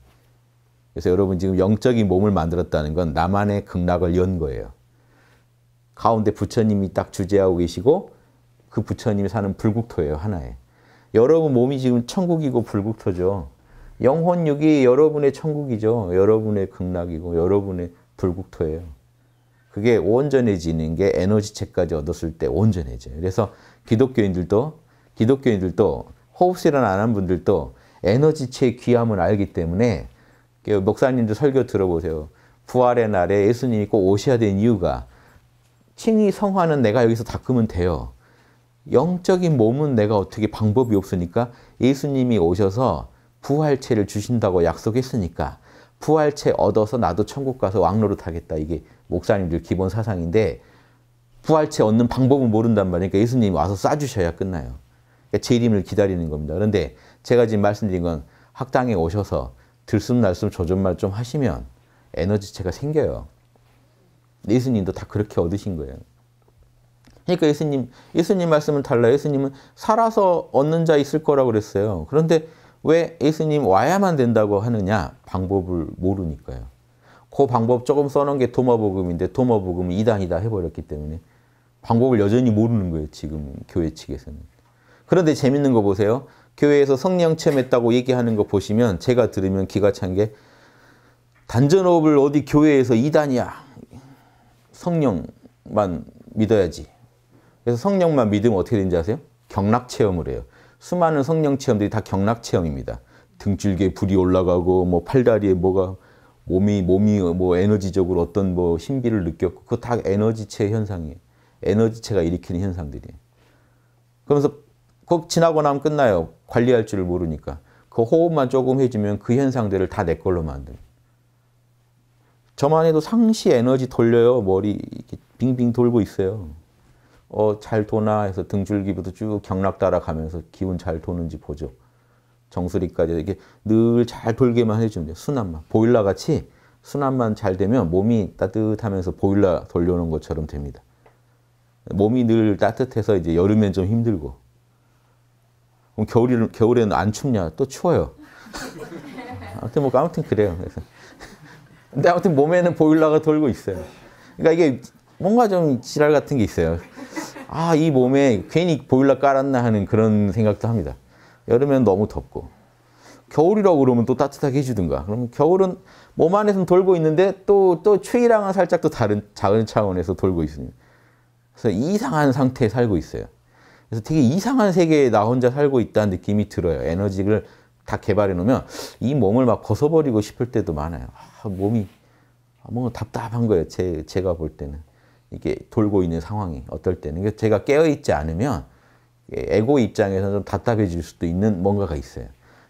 그래서 여러분 지금 영적인 몸을 만들었다는 건 나만의 극락을 연 거예요. 가운데 부처님이 딱 주재하고 계시고 그 부처님이 사는 불국토예요, 하나에. 여러분 몸이 지금 천국이고 불국토죠. 영혼육이 여러분의 천국이죠. 여러분의 극락이고 여러분의 불국토예요. 그게 온전해지는 게 에너지체까지 얻었을 때 온전해져요. 그래서 기독교인들도 기독교인들도 호흡수련 안한 분들도 에너지체의 귀함을 알기 때문에 그 목사님들 설교 들어보세요. 부활의 날에 예수님이 꼭 오셔야 된 이유가 칭이 성화는 내가 여기서 닦으면 돼요. 영적인 몸은 내가 어떻게 방법이 없으니까 예수님이 오셔서 부활체를 주신다고 약속했으니까 부활체 얻어서 나도 천국 가서 왕로릇타겠다 이게 목사님들 기본 사상인데 부활체 얻는 방법은 모른단 말이니까 그러니까 예수님이 와서 싸주셔야 끝나요. 그러니까 재림을 기다리는 겁니다. 그런데 제가 지금 말씀드린 건 학당에 오셔서 들숨날숨 조전말 좀 하시면 에너지체가 생겨요. 예수님도 다 그렇게 얻으신 거예요. 그러니까 예수님, 예수님 말씀은 달라요. 예수님은 살아서 얻는 자 있을 거라고 그랬어요. 그런데 왜 예수님 와야만 된다고 하느냐? 방법을 모르니까요. 그 방법 조금 써놓은 게 도마복음인데 도마복음은 이단이다 해버렸기 때문에 방법을 여전히 모르는 거예요. 지금 교회 측에서는. 그런데 재밌는 거 보세요. 교회에서 성령 체험했다고 얘기하는 거 보시면 제가 들으면 기가 찬 게 단전업을 어디 교회에서 이단이야. 성령만 믿어야지. 그래서 성령만 믿으면 어떻게 되는지 아세요? 경락 체험을 해요. 수많은 성령 체험들이 다 경락 체험입니다. 등줄기에 불이 올라가고 뭐 팔다리에 뭐가 몸이 몸이 뭐 에너지적으로 어떤 뭐 신비를 느꼈고 그거 다 에너지체 현상이에요. 에너지체가 일으키는 현상들이에요. 그러면서 그 지나고 나면 끝나요. 관리할 줄 모르니까. 그 호흡만 조금 해주면 그 현상들을 다 내 걸로 만든. 저만 해도 상시 에너지 돌려요. 머리 이렇게 빙빙 돌고 있어요. 어, 잘 도나 해서 등줄기부터 쭉 경락 따라가면서 기운 잘 도는지 보죠. 정수리까지 이게늘 잘 돌게만 해주면 돼요. 순환만. 보일러 같이 순환만 잘 되면 몸이 따뜻하면서 보일러 돌려놓은 것처럼 됩니다. 몸이 늘 따뜻해서 이제 여름엔 좀 힘들고. 그럼 겨울이, 겨울에는 안 춥냐? 또 추워요. 아무튼 뭐, 아무튼 그래요. 그래서. 근데 아무튼 몸에는 보일러가 돌고 있어요. 그러니까 이게 뭔가 좀 지랄 같은 게 있어요. 아, 이 몸에 괜히 보일러 깔았나 하는 그런 생각도 합니다. 여름엔 너무 덥고. 겨울이라고 그러면 또 따뜻하게 해주든가. 그러 겨울은 몸안에서 돌고 있는데 또, 또 추위랑은 살짝 또 다른, 작은 차원에서 돌고 있습니다. 그래서 이상한 상태에 살고 있어요. 그래서 되게 이상한 세계에 나 혼자 살고 있다는 느낌이 들어요. 에너지를 다 개발해 놓으면 이 몸을 막 벗어버리고 싶을 때도 많아요. 아, 몸이 아, 뭔가 답답한 거예요. 제, 제가 볼 때는. 이게 돌고 있는 상황이 어떨 때는 그러니까 제가 깨어 있지 않으면 에고 입장에서좀 답답해질 수도 있는 뭔가가 있어요.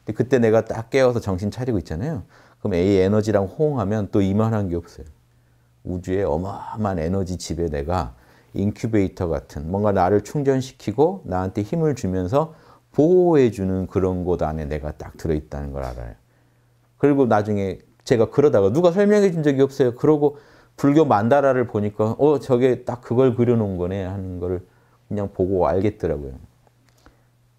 근데 그때 내가 딱 깨어서 정신 차리고 있잖아요. 그럼 A 에너지랑 호응하면 또 이만한 게 없어요. 우주의 어마어마한 에너지 집에 내가 인큐베이터 같은 뭔가 나를 충전시키고 나한테 힘을 주면서 보호해주는 그런 곳 안에 내가 딱 들어있다는 걸 알아요. 그리고 나중에 제가 그러다가 누가 설명해 준 적이 없어요. 그러고 불교 만다라를 보니까 어 저게 딱 그걸 그려놓은 거네 하는 걸 그냥 보고 알겠더라고요.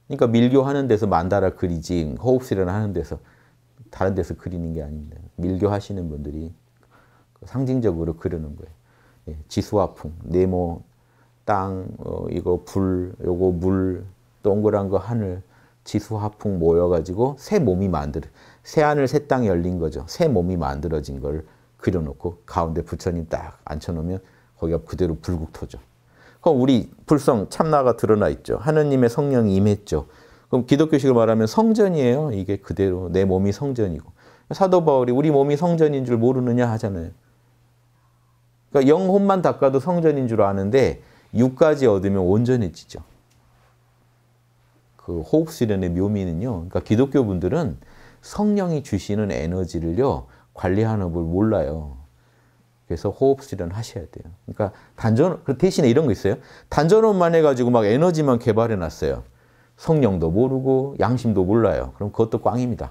그러니까 밀교하는 데서 만다라 그리지 호흡수련 하는 데서 다른 데서 그리는 게 아닙니다. 밀교하시는 분들이 상징적으로 그리는 거예요. 예, 지수화풍, 네모, 땅, 어, 이거 불, 요거 물, 동그란 거 하늘, 지수화풍 모여가지고 새 몸이 만들, 새 하늘, 새 땅 열린 거죠. 새 몸이 만들어진 걸 그려놓고 가운데 부처님 딱 앉혀놓으면 거기가 그대로 불국 터죠. 그럼 우리 불성 참나가 드러나 있죠. 하느님의 성령이 임했죠. 그럼 기독교식으로 말하면 성전이에요. 이게 그대로 내 몸이 성전이고. 사도 바울이 우리 몸이 성전인 줄 모르느냐 하잖아요. 그러니까 영혼만 닦아도 성전인 줄 아는데 육까지 얻으면 온전해지죠. 그 호흡 수련의 묘미는요. 그러니까 기독교 분들은 성령이 주시는 에너지를요. 관리하는 법을 몰라요. 그래서 호흡 수련 하셔야 돼요. 그러니까 단전 그 대신에 이런 거 있어요. 단전원만 해가지고 막 에너지만 개발해놨어요. 성령도 모르고 양심도 몰라요. 그럼 그것도 꽝입니다.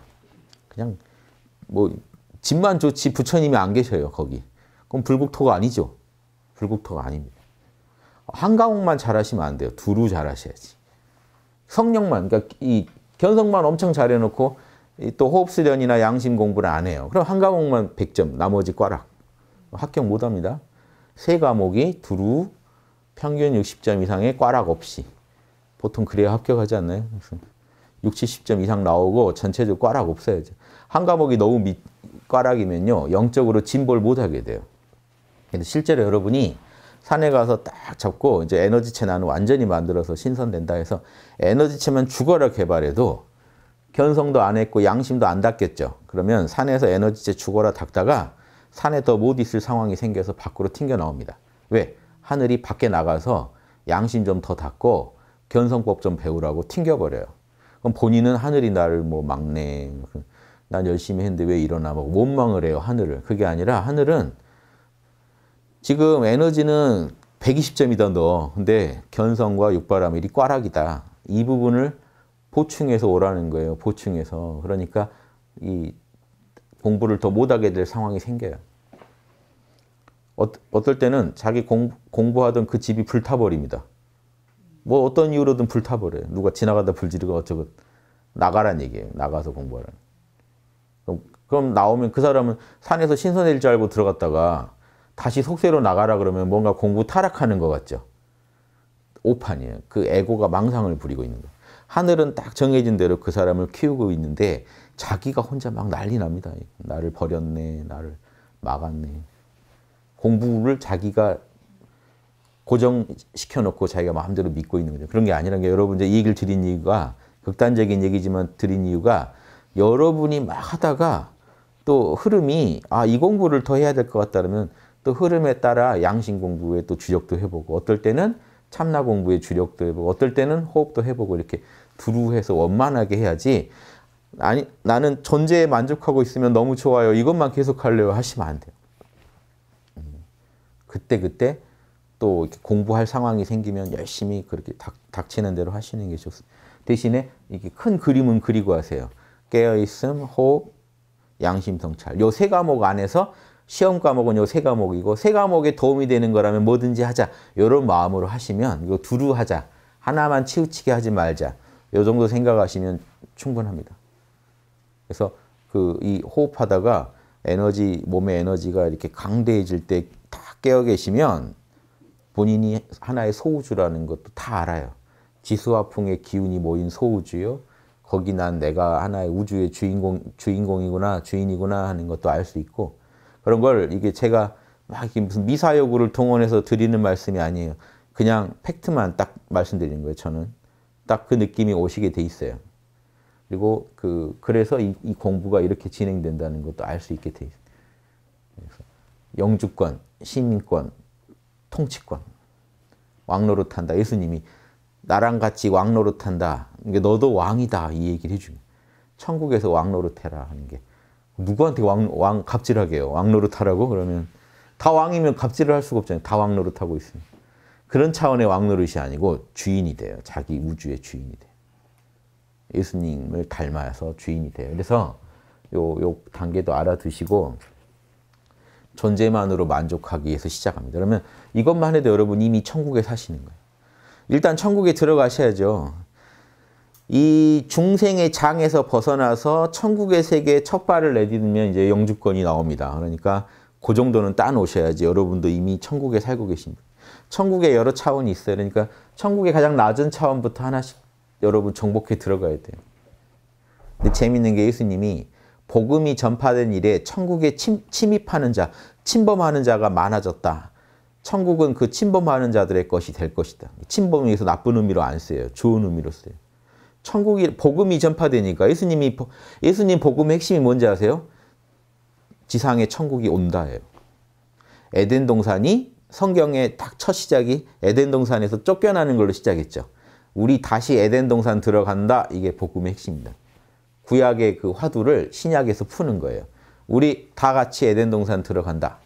그냥 뭐 집만 좋지 부처님이 안 계셔요 거기. 그럼 불국토가 아니죠. 불국토가 아닙니다. 한 과목만 잘하시면 안 돼요. 두루 잘하셔야지. 성령만 그러니까 이 견성만 엄청 잘해놓고 또 호흡 수련이나 양심 공부를 안 해요. 그럼 한 과목만 100점, 나머지 꽈락. 합격 못 합니다. 세 과목이 두루 평균 60점 이상의 꽈락 없이. 보통 그래야 합격하지 않나요? 60, [laughs] 70점 이상 나오고 전체적으로 꽈락 없어야죠. 한 과목이 너무 밑, 꽈락이면요. 영적으로 진볼 못하게 돼요. 근데 실제로 여러분이 산에 가서 딱 잡고 이제 에너지체 나는 완전히 만들어서 신선된다 해서 에너지체만 죽어라 개발해도 견성도 안 했고 양심도 안 닦였죠. 그러면 산에서 에너지째 죽어라 닦다가 산에 더 못 있을 상황이 생겨서 밖으로 튕겨 나옵니다. 왜? 하늘이 밖에 나가서 양심 좀 더 닦고 견성법 좀 배우라고 튕겨버려요. 그럼 본인은 하늘이 나를 뭐 막내, 뭐 난 열심히 했는데 왜 이러나 막 원망을 해요, 하늘을. 그게 아니라 하늘은 지금 에너지는 120점이다, 너. 근데 견성과 육바람이 꽈락이다. 이 부분을 보충해서 오라는 거예요. 보충해서. 그러니까 이 공부를 더 못하게 될 상황이 생겨요. 어, 떨 때는 자기 공, 공부하던 그 집이 불타버립니다. 뭐 어떤 이유로든 불타버려요. 누가 지나가다 불지르고 어쩌고 나가란 얘기예요. 나가서 공부하라는. 그럼, 그럼 나오면 그 사람은 산에서 신선해질 줄 알고 들어갔다가 다시 속세로 나가라 그러면 뭔가 공부 타락하는 것 같죠. 오판이에요. 그 에고가 망상을 부리고 있는 거예요. 하늘은 딱 정해진 대로 그 사람을 키우고 있는데 자기가 혼자 막 난리 납니다. 나를 버렸네, 나를 막았네. 공부를 자기가 고정시켜놓고 자기가 마음대로 믿고 있는 거죠. 그런 게 아니라는 게 여러분 이제 이 얘기를 드린 이유가 극단적인 얘기지만 드린 이유가 여러분이 막 하다가 또 흐름이 아이 공부를 더 해야 될 것 같다 면또 흐름에 따라 양심 공부에 또 주력도 해보고 어떨 때는 참나 공부에 주력도 해보고 어떨 때는 호흡도 해보고 이렇게 부루해서 원만하게 해야지 아니 나는 존재에 만족하고 있으면 너무 좋아요. 이것만 계속할래요. 하시면 안 돼요. 음. 그때 그때 또 공부할 상황이 생기면 열심히 그렇게 닥, 치는 대로 하시는 게 좋습니다. 대신에 이렇게 큰 그림은 그리고 하세요. 깨어있음, 호흡, 양심 성찰. 요세 과목 안에서 시험 과목은 요세 과목이고 세 과목에 도움이 되는 거라면 뭐든지 하자. 이런 마음으로 하시면 이거 두루 하자. 하나만 치우치게 하지 말자. 요 정도 생각하시면 충분합니다. 그래서 그 이 호흡하다가 에너지 몸의 에너지가 이렇게 강대해질 때다 깨어 계시면 본인이 하나의 소우주라는 것도 다 알아요. 지수화 풍의 기운이 모인 소우주요. 거기 난 내가 하나의 우주의 주인공 주인공이구나 주인이구나 하는 것도 알 수 있고 그런 걸 이게 제가 막 무슨 미사여구를 동원해서 드리는 말씀이 아니에요. 그냥 팩트만 딱 말씀드리는 거예요. 저는. 딱그 느낌이 오시게 돼 있어요. 그리고 그 그래서 이, 이 공부가 이렇게 진행된다는 것도 알 수 있게 돼 있어요. 영주권, 시민권, 통치권, 왕노릇 탄다. 예수님이 나랑 같이 왕노릇 탄다. 그러니까 너도 왕이다. 이 얘기를 해주면 천국에서 왕노릇 해라 하는 게 누구한테 왕, 왕 갑질하게요. 왕노릇 하라고 그러면 다 왕이면 갑질을 할 수가 없잖아요. 다 왕노릇 하고 있으니. 그런 차원의 왕노릇이 아니고 주인이 돼요. 자기 우주의 주인이 돼요. 예수님을 닮아서 주인이 돼요. 그래서 요, 요 단계도 알아두시고 존재만으로 만족하기 위해서 시작합니다. 그러면 이것만 해도 여러분 이미 천국에 사시는 거예요. 일단 천국에 들어가셔야죠. 이 중생의 장에서 벗어나서 천국의 세계에 첫 발을 내딛으면 이제 영주권이 나옵니다. 그러니까 그 정도는 따놓으셔야지 여러분도 이미 천국에 살고 계신 분. 천국에 여러 차원이 있어요. 그러니까 천국의 가장 낮은 차원부터 하나씩 여러분 정복해 들어가야 돼요. 근데 재밌는 게 예수님이 복음이 전파된 일에 천국에 침, 침입하는 자, 침범하는 자가 많아졌다. 천국은 그 침범하는 자들의 것이 될 것이다. 침범에 의해서 나쁜 의미로 안 써요. 좋은 의미로 써요. 천국이 복음이 전파되니까 예수님이 예수님 복음의 핵심이 뭔지 아세요? 지상에 천국이 온다예요. 에덴 동산이 성경의 딱첫 시작이 에덴 동산에서 쫓겨나는 걸로 시작했죠. 우리 다시 에덴 동산 들어간다. 이게 복음의 핵심입니다. 구약의 그 화두를 신약에서 푸는 거예요. 우리 다 같이 에덴 동산 들어간다.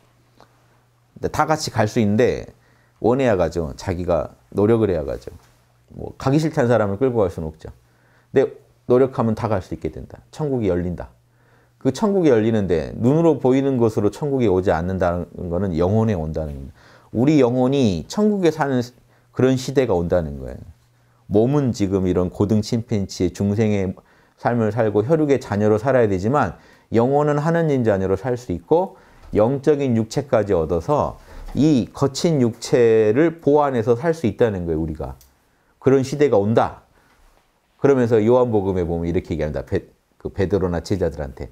다 같이 갈 수 있는데 원해야 가죠. 자기가 노력을 해야 가죠. 뭐 가기 싫다는 사람을 끌고 갈 수는 없죠. 근데 노력하면 다 갈 수 있게 된다. 천국이 열린다. 그 천국이 열리는데 눈으로 보이는 것으로 천국이 오지 않는다는 것은 영혼에 온다는 겁니다. 우리 영혼이 천국에 사는 그런 시대가 온다는 거예요. 몸은 지금 이런 고등 침팬치의 중생의 삶을 살고 혈육의 자녀로 살아야 되지만 영혼은 하느님 자녀로 살 수 있고 영적인 육체까지 얻어서 이 거친 육체를 보완해서 살 수 있다는 거예요, 우리가. 그런 시대가 온다. 그러면서 요한복음에 보면 이렇게 얘기합니다. 베, 그 베드로나 제자들한테.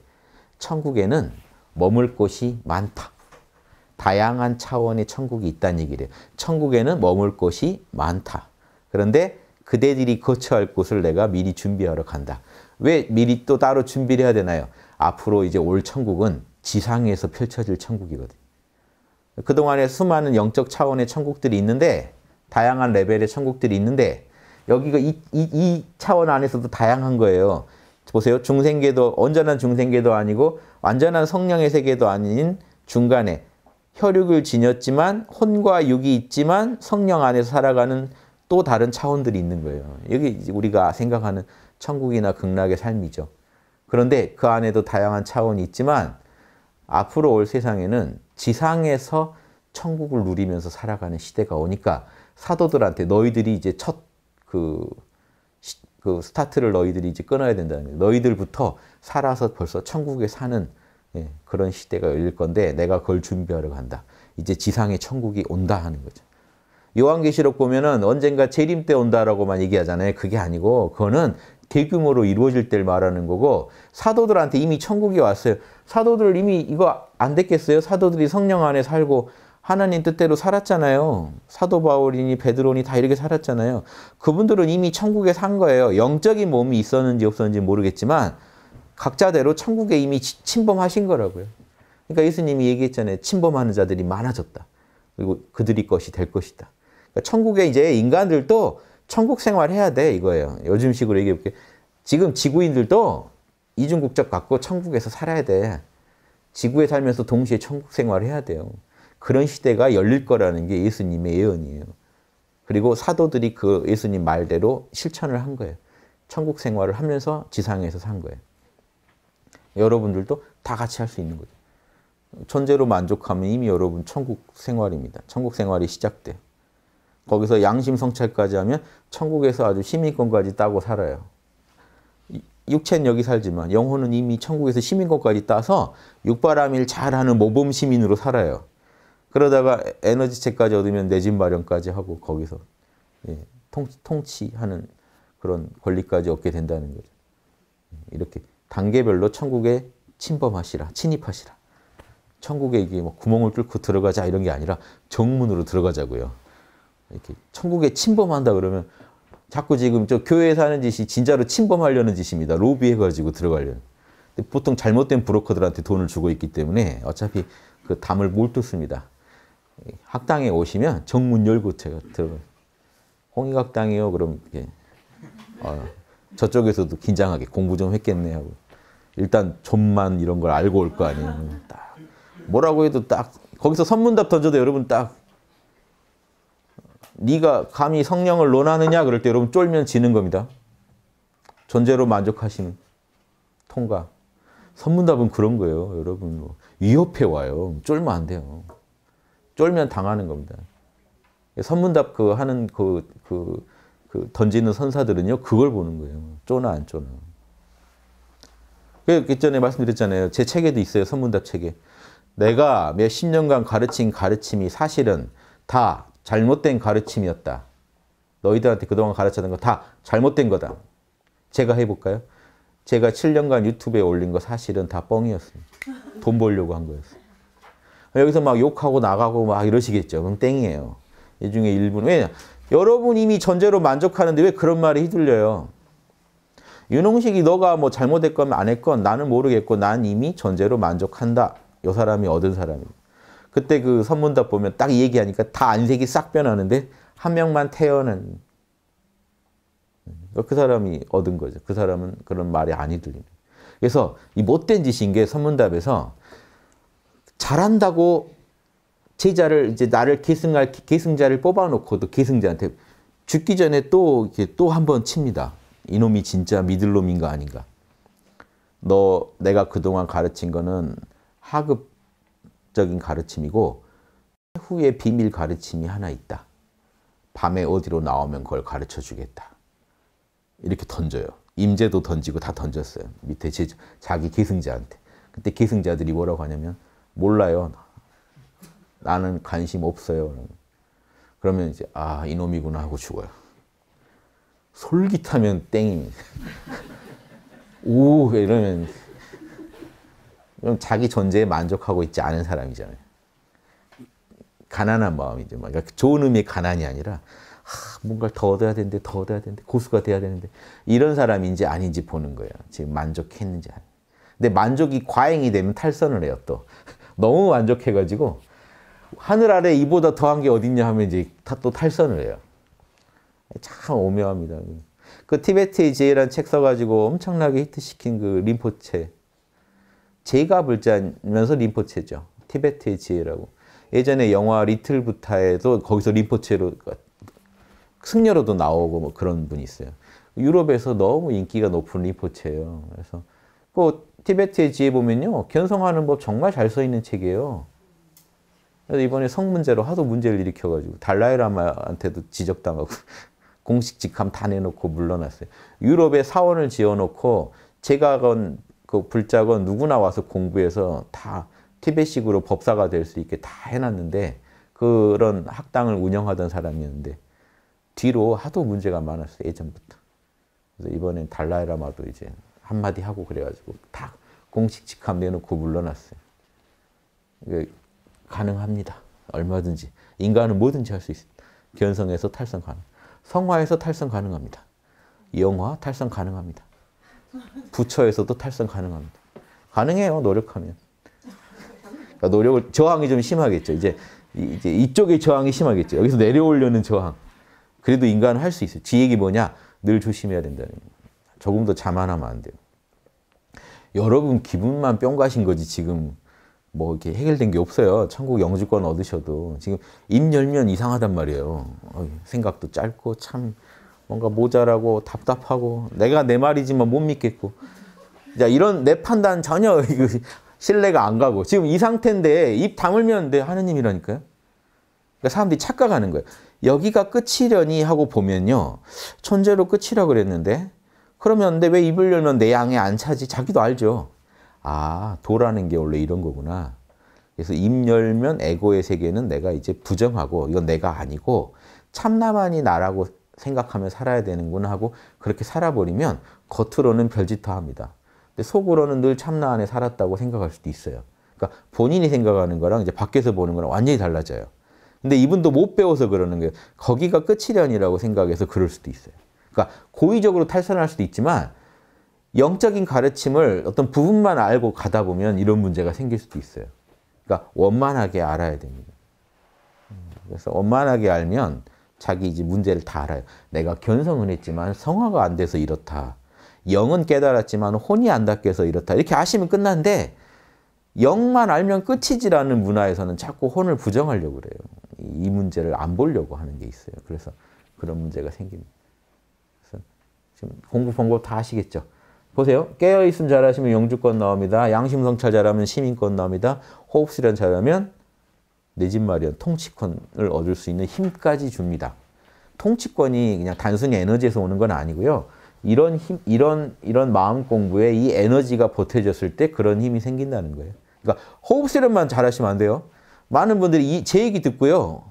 천국에는 머물 곳이 많다. 다양한 차원의 천국이 있다는 얘기를 해요. 천국에는 머물 곳이 많다. 그런데 그대들이 거쳐야 할 곳을 내가 미리 준비하러 간다. 왜 미리 또 따로 준비를 해야 되나요? 앞으로 이제 올 천국은 지상에서 펼쳐질 천국이거든요. 그동안에 수많은 영적 차원의 천국들이 있는데 다양한 레벨의 천국들이 있는데 여기가 이, 이, 이 차원 안에서도 다양한 거예요. 보세요. 중생계도, 온전한 중생계도 아니고 완전한 성령의 세계도 아닌 중간에 혈육을 지녔지만 혼과 육이 있지만 성령 안에서 살아가는 또 다른 차원들이 있는 거예요. 여기 우리가 생각하는 천국이나 극락의 삶이죠. 그런데 그 안에도 다양한 차원이 있지만 앞으로 올 세상에는 지상에서 천국을 누리면서 살아가는 시대가 오니까 사도들한테 너희들이 이제 첫그 그 스타트를 너희들이 이제 끊어야 된다는 거예요. 너희들부터 살아서 벌써 천국에 사는 예, 그런 시대가 열릴 건데 내가 그걸 준비하러 간다. 이제 지상의 천국이 온다 하는 거죠. 요한계시록 보면은 언젠가 재림 때 온다라고만 얘기하잖아요. 그게 아니고 그거는 대규모로 이루어질 때를 말하는 거고 사도들한테 이미 천국이 왔어요. 사도들 이미 이거 안 됐겠어요? 사도들이 성령 안에 살고 하나님 뜻대로 살았잖아요. 사도 바울이니 베드로니 다 이렇게 살았잖아요. 그분들은 이미 천국에 산 거예요. 영적인 몸이 있었는지 없었는지 모르겠지만 각자대로 천국에 이미 침범하신 거라고요. 그러니까 예수님이 얘기했잖아요. 침범하는 자들이 많아졌다. 그리고 그들이 것이 될 것이다. 그러니까 천국에 이제 인간들도 천국 생활해야 돼 이거예요. 요즘식으로 얘기해 볼게. 지금 지구인들도 이중 국적 갖고 천국에서 살아야 돼. 지구에 살면서 동시에 천국 생활을 해야 돼요. 그런 시대가 열릴 거라는 게 예수님의 예언이에요. 그리고 사도들이 그 예수님 말대로 실천을 한 거예요. 천국 생활을 하면서 지상에서 산 거예요. 여러분들도 다 같이 할 수 있는 거죠. 천재로 만족하면 이미 여러분 천국 생활입니다. 천국 생활이 시작돼 거기서 양심 성찰까지 하면 천국에서 아주 시민권까지 따고 살아요. 육체는 여기 살지만 영혼은 이미 천국에서 시민권까지 따서 육바람일 잘하는 모범 시민으로 살아요. 그러다가 에너지체까지 얻으면 내 집 마련까지 하고 거기서 예, 통, 통치하는 그런 권리까지 얻게 된다는 거죠. 예, 이렇게 단계별로 천국에 침범하시라, 침입하시라. 천국에 이게 뭐 구멍을 뚫고 들어가자 이런 게 아니라 정문으로 들어가자고요. 이렇게 천국에 침범한다 그러면 자꾸 지금 저 교회에서 하는 짓이 진짜로 침범하려는 짓입니다. 로비해가지고 들어가려는. 보통 잘못된 브로커들한테 돈을 주고 있기 때문에 어차피 그 담을 못 뚫습니다. 학당에 오시면 정문 열고 제가 들어가요. 홍익학당이요? 그럼 이게 어, 저쪽에서도 긴장하게 공부 좀 했겠네 하고 일단 존만 이런 걸 알고 올 거 아니에요. 딱 뭐라고 해도 딱 거기서 선문답 던져도 여러분 딱 네가 감히 성령을 논하느냐 그럴 때 여러분 쫄면 지는 겁니다. 존재로 만족하시 통과. 선문답은 그런 거예요. 여러분 뭐 위협해 와요. 쫄면 안 돼요. 쫄면 당하는 겁니다. 선문답 그 하는 그, 그, 그 던지는 선사들은요. 그걸 보는 거예요. 쪼나 안 쪼나. 그, 그 전에 말씀드렸잖아요. 제 책에도 있어요. 선문답 책에. 내가 몇 십 년간 가르친 가르침이 사실은 다 잘못된 가르침이었다. 너희들한테 그동안 가르쳤던 거 다 잘못된 거다. 제가 해볼까요? 제가 7년간 유튜브에 올린 거 사실은 다 뻥이었습니다. 돈 벌려고 한 거였어요. 여기서 막 욕하고 나가고 막 이러시겠죠. 그럼 땡이에요. 이 중에 일부는. 왜냐? 여러분 이미 전제로 만족하는데 왜 그런 말이 휘둘려요? 윤홍식이 너가 뭐 잘못했건 안 했건 나는 모르겠고 난 이미 전제로 만족한다. 요 사람이 얻은 사람입니 그때 그 선문답 보면 딱 얘기하니까 다 안색이 싹 변하는데 한 명만 태어난 그러니까 그 사람이 얻은 거죠. 그 사람은 그런 말이 아니 들립니다. 그래서 이 못된 짓인 게 선문답에서 잘한다고 제자를 이제 나를 계승할 계승자를 뽑아놓고도 계승자한테 죽기 전에 또 이렇게 또한번 칩니다. 이놈이 진짜 믿을 놈인가 아닌가. 너 내가 그동안 가르친 거는 하급적인 가르침이고 후에 비밀 가르침이 하나 있다. 밤에 어디로 나오면 그걸 가르쳐 주겠다. 이렇게 던져요. 임제도 던지고 다 던졌어요. 밑에 제, 자기 계승자한테. 그때 계승자들이 뭐라고 하냐면 몰라요. 나는 관심 없어요. 그러면 이제 아 이놈이구나 하고 죽어요. 솔깃하면 땡입니다. 오 이러면 그럼 자기 존재에 만족하고 있지 않은 사람이잖아요. 가난한 마음이죠. 뭐, 그러니까 좋은 의미의 가난이 아니라 아, 뭔가더 얻어야 되는데 더 얻어야 되는데 고수가 돼야 되는데 이런 사람인지 아닌지 보는 거예요. 지금 만족했는지 아닌지. 근데 만족이 과잉이 되면 탈선을 해요 또. [laughs] 너무 만족해가지고 하늘 아래 이보다 더한 게 어딨냐 하면 이제 또 탈선을 해요. 참 오묘합니다. 그 티베트의 제라는 책 써가지고 엄청나게 히트시킨 그 림포체. 제가 불자면서 림포체죠. 티베트의 지혜라고. 예전에 영화 리틀 부타에도 거기서 림포체로 승려로도 나오고 뭐 그런 분이 있어요. 유럽에서 너무 인기가 높은 림포체예요. 그래서 그 티베트의 지혜 보면요. 견성하는 법 정말 잘써 있는 책이에요. 그래서 이번에 성 문제로 하도 문제를 일으켜가지고 달라이라마한테도 지적당하고 공식 직함 다 내놓고 물러났어요. 유럽에 사원을 지어놓고 제가 건, 그 불자건 누구나 와서 공부해서 다 티벳식으로 법사가 될 수 있게 다 해놨는데 그런 학당을 운영하던 사람이었는데 뒤로 하도 문제가 많았어요. 예전부터. 그래서 이번엔 달라이라마도 이제 한마디 하고 그래가지고 다 공식 직함 내놓고 물러났어요. 이게 가능합니다. 얼마든지. 인간은 뭐든지 할 수있습니 견성에서 탈성 가능. 성화에서 탈선 가능합니다. 영화 탈선 가능합니다. 부처에서도 탈선 가능합니다. 가능해요, 노력하면. 그러니까 노력을, 저항이 좀 심하겠죠. 이제, 이제 이쪽의 저항이 심하겠죠. 여기서 내려오려는 저항. 그래도 인간은 할 수 있어요. 지 얘기 뭐냐? 늘 조심해야 된다는 겁니다. 조금 더 자만하면 안 돼요. 여러분 기분만 뿅 가신 거지 지금 뭐 이렇게 해결된 게 없어요. 천국 영주권 얻으셔도 지금 입 열면 이상하단 말이에요. 생각도 짧고 참 뭔가 모자라고 답답하고 내가 내 말이지만 못 믿겠고 자 이런 내 판단 전혀 [laughs] 그 신뢰가 안 가고 지금 이 상태인데 입 다물면 내 네, 하느님이라니까요. 그러니까 사람들이 착각하는 거예요. 여기가 끝이려니 하고 보면요. 천재로 끝이라 그랬는데 그러면 근데 왜 입을 열면 내 양에 안 차지? 자기도 알죠. 아, 도라는 게 원래 이런 거구나. 그래서 입 열면 에고의 세계는 내가 이제 부정하고 이건 내가 아니고 참나만이 나라고 생각하며 살아야 되는구나 하고 그렇게 살아버리면 겉으로는 별짓 다 합니다. 근데 속으로는 늘 참나 안에 살았다고 생각할 수도 있어요. 그러니까 본인이 생각하는 거랑 이제 밖에서 보는 거랑 완전히 달라져요. 근데 이분도 못 배워서 그러는 거예요. 거기가 끝이련이라고 생각해서 그럴 수도 있어요. 그러니까 고의적으로 탈선할 수도 있지만 영적인 가르침을 어떤 부분만 알고 가다 보면 이런 문제가 생길 수도 있어요. 그러니까 원만하게 알아야 됩니다. 그래서 원만하게 알면 자기 이제 문제를 다 알아요. 내가 견성은 했지만 성화가 안 돼서 이렇다. 영은 깨달았지만 혼이 안 닿게 서 이렇다. 이렇게 아시면 끝난데 영만 알면 끝이지라는 문화에서는 자꾸 혼을 부정하려고 그래요. 이 문제를 안 보려고 하는 게 있어요. 그래서 그런 문제가 생깁니다. 그래서 지금 공부 방법 다 아시겠죠? 보세요. 깨어있음 잘하시면 영주권 나옵니다. 양심성찰 잘하면 시민권 나옵니다. 호흡수련 잘하면 내 집 마련, 통치권을 얻을 수 있는 힘까지 줍니다. 통치권이 그냥 단순히 에너지에서 오는 건 아니고요. 이런 힘, 이런, 이런 마음 공부에 이 에너지가 보태졌을 때 그런 힘이 생긴다는 거예요. 그러니까 호흡수련만 잘하시면 안 돼요. 많은 분들이 이, 제 얘기 듣고요.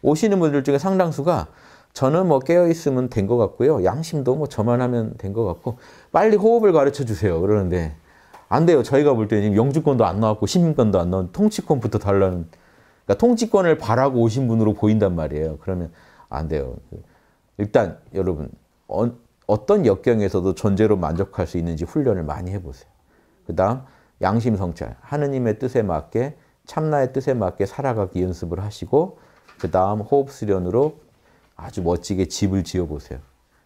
오시는 분들 중에 상당수가 저는 뭐 깨어있으면 된 것 같고요. 양심도 뭐 저만 하면 된 것 같고 빨리 호흡을 가르쳐 주세요. 그러는데 안 돼요. 저희가 볼 때는 영주권도 안 나왔고 시민권도 안 나온 통치권부터 달라는 그러니까 통치권을 바라고 오신 분으로 보인단 말이에요. 그러면 안 돼요. 일단 여러분 어, 떤 역경에서도 존재로 만족할 수 있는지 훈련을 많이 해보세요. 그 다음 양심 성찰. 하느님의 뜻에 맞게 참나의 뜻에 맞게 살아가기 연습을 하시고 그 다음 호흡 수련으로 아주 멋지게 집을 지어보세요.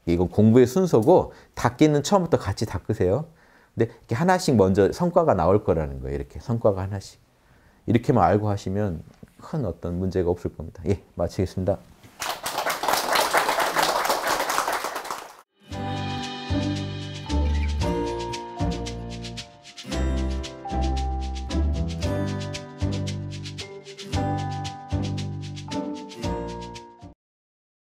이건 공부의 순서고 닦기는 처음부터 같이 닦으세요. 근데 이렇게 하나씩 먼저 성과가 나올 거라는 거예요. 이렇게 성과가 하나씩. 이렇게만 알고 하시면 큰 어떤 문제가 없을 겁니다. 예, 마치겠습니다.